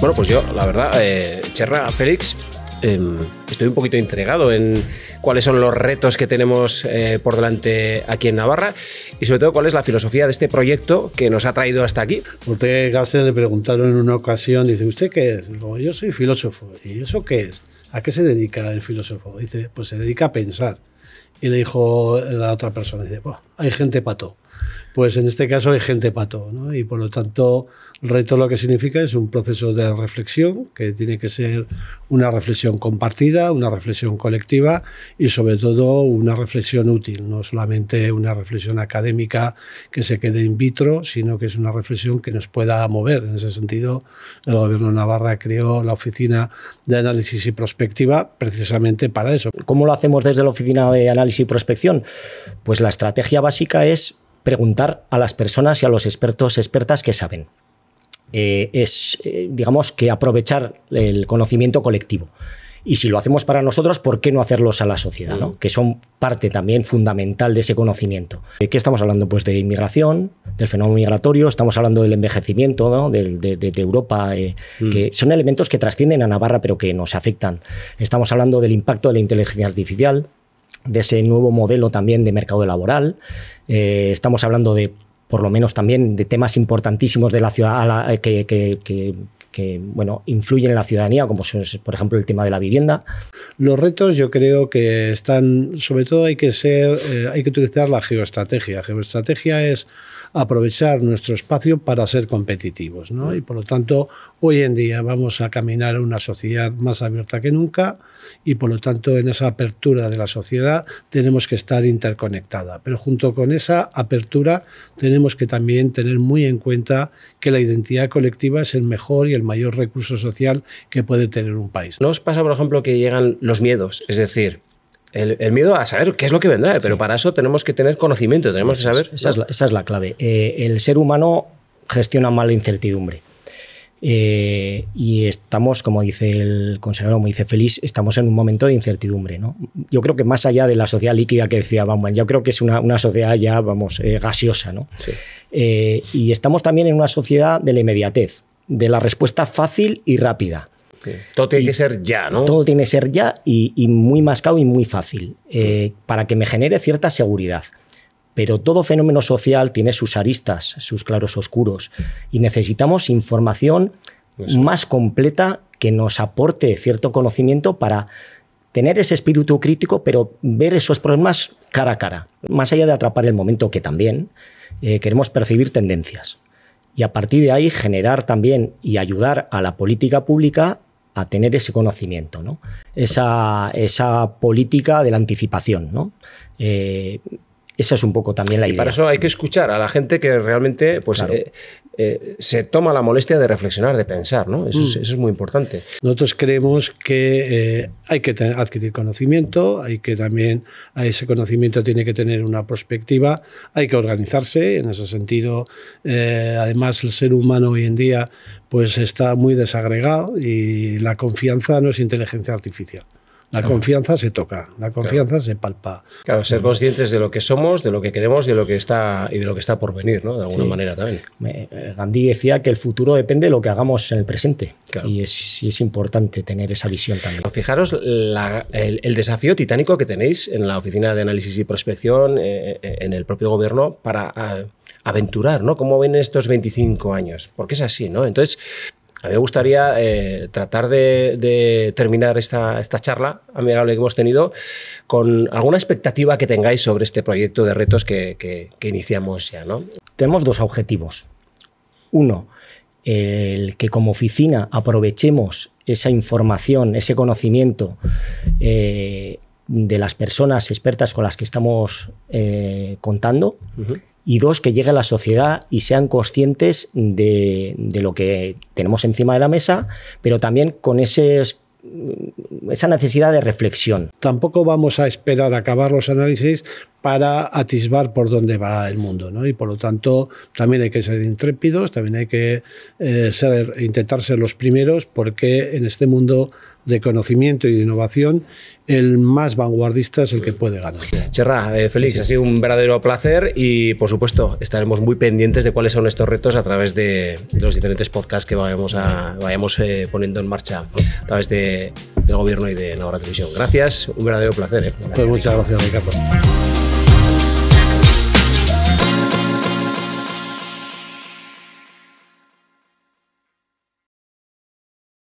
Bueno, pues yo, la verdad, eh, Cherra, Félix, em, estoy un poquito entregado en cuáles son los retos que tenemos eh, por delante aquí en Navarra y sobre todo cuál es la filosofía de este proyecto que nos ha traído hasta aquí. usted, Gasset le preguntaron en una ocasión, dice, ¿usted qué es? yo soy filósofo. ¿Y eso qué es? ¿A qué se dedica el filósofo? Dice, pues se dedica a pensar. Y le dijo la otra persona, dice, hay gente pato. Pues en este caso hay gente pato, y por lo tanto, el reto lo que significa es un proceso de reflexión, que tiene que ser una reflexión compartida, una reflexión colectiva y sobre todo una reflexión útil, no solamente una reflexión académica que se quede in vitro, sino que es una reflexión que nos pueda mover. En ese sentido, el Gobierno de Navarra creó la Oficina de Análisis y Prospectiva precisamente para eso. ¿Cómo lo hacemos desde la Oficina de Análisis y Prospección? Pues la estrategia básica es preguntar a las personas y a los expertos, expertas que saben. Eh, es, eh, digamos, que aprovechar el conocimiento colectivo. Y si lo hacemos para nosotros, ¿por qué no hacerlos a la sociedad? Que son parte también fundamental de ese conocimiento. ¿De qué estamos hablando? Pues de inmigración, del fenómeno migratorio, estamos hablando del envejecimiento de, Europa, eh, mm. que son elementos que trascienden a Navarra pero que nos afectan. Estamos hablando del impacto de la inteligencia artificial, de ese nuevo modelo también de mercado laboral. Eh, estamos hablando de, por lo menos también, de temas importantísimos de la ciudad eh, que, que que bueno, influyen en la ciudadanía, como por ejemplo, el tema de la vivienda. Los retos yo creo que están, sobre todo hay que ser, eh, hay que utilizar la geoestrategia. Geoestrategia es aprovechar nuestro espacio para ser competitivos, ¿no? Mm. Y por lo tanto, hoy en día vamos a caminar a una sociedad más abierta que nunca y por lo tanto en esa apertura de la sociedad tenemos que estar interconectada. Pero junto con esa apertura tenemos que también tener muy en cuenta que la identidad colectiva es el mejor y el mayor recurso social que puede tener un país. ¿No os pasa, por ejemplo, que llegan los miedos? Es decir, el, miedo a saber qué es lo que vendrá, pero para eso tenemos que tener conocimiento, tenemos que saber. Esa es la, clave. Eh, el ser humano gestiona mal la incertidumbre. Eh, y estamos, como dice el consejero, como dice Feliz, estamos en un momento de incertidumbre. ¿no? Yo creo que más allá de la sociedad líquida que decía Bauman, yo creo que es una, una sociedad ya, vamos, eh, gaseosa. ¿no? Sí. y estamos también en una sociedad de la inmediatez de la respuesta fácil y rápida. Todo tiene que ser ya, ¿no? Todo tiene que ser ya y, y muy mascado y muy fácil, eh, mm. para que me genere cierta seguridad. Pero todo fenómeno social tiene sus aristas, sus claros oscuros, y necesitamos información más completa que nos aporte cierto conocimiento para tener ese espíritu crítico, pero ver esos problemas cara a cara, más allá de atrapar el momento que también eh, queremos percibir tendencias y a partir de ahí generar también y ayudar a la política pública a tener ese conocimiento, ¿no? esa, política de la anticipación. ¿no? Eh, esa es un poco también la idea. para eso hay que escuchar a la gente que realmente pues, eh, eh, se toma la molestia de reflexionar, de pensar, ¿no? Eso, es, mm. muy importante. Nosotros creemos que eh, hay que adquirir conocimiento, hay que también, a ese conocimiento tiene que tener una perspectiva, hay que organizarse, en ese sentido, eh, además el ser humano hoy en día pues está muy desagregado y la confianza no es inteligencia artificial. La confianza se toca, la confianza se palpa. Claro, ser mm. conscientes de lo que somos, de lo que queremos y de lo que está, y de lo que está por venir, ¿no? De alguna manera también. Eh, Gandhi decía que el futuro depende de lo que hagamos en el presente. Y, es, importante tener esa visión también. Fijaros el, desafío titánico que tenéis en la Oficina de Análisis y Prospección, eh, eh, en el propio gobierno, para... Ah, aventurar, ¿no? ¿Cómo ven estos 25 años? Porque es así, ¿no? Entonces, a mí me gustaría eh, tratar de, terminar esta, charla amigable que hemos tenido con alguna expectativa que tengáis sobre este proyecto de retos que, iniciamos ya. ¿no? Tenemos dos objetivos. Uno, el que como oficina aprovechemos esa información, ese conocimiento eh, de las personas expertas con las que estamos eh, contando y dos, que llegue a la sociedad y sean conscientes de, de lo que tenemos encima de la mesa, pero también con ese, esa necesidad de reflexión. Tampoco vamos a esperar acabar los análisis para atisbar por dónde va el mundo. ¿no? Y por lo tanto, también hay que ser intrépidos, también hay que eh, ser, intentar ser los primeros, porque en este mundo de conocimiento y de innovación, el más vanguardista es el que puede ganar. Cherra, feliz. Eh, Félix, ha sido un verdadero placer y, por supuesto, estaremos muy pendientes de cuáles son estos retos a través de, los diferentes podcasts que vayamos, a, vayamos eh, poniendo en marcha a través de, del Gobierno y de Navarra Televisión. Gracias, un verdadero placer. Pues muchas gracias, Ricardo.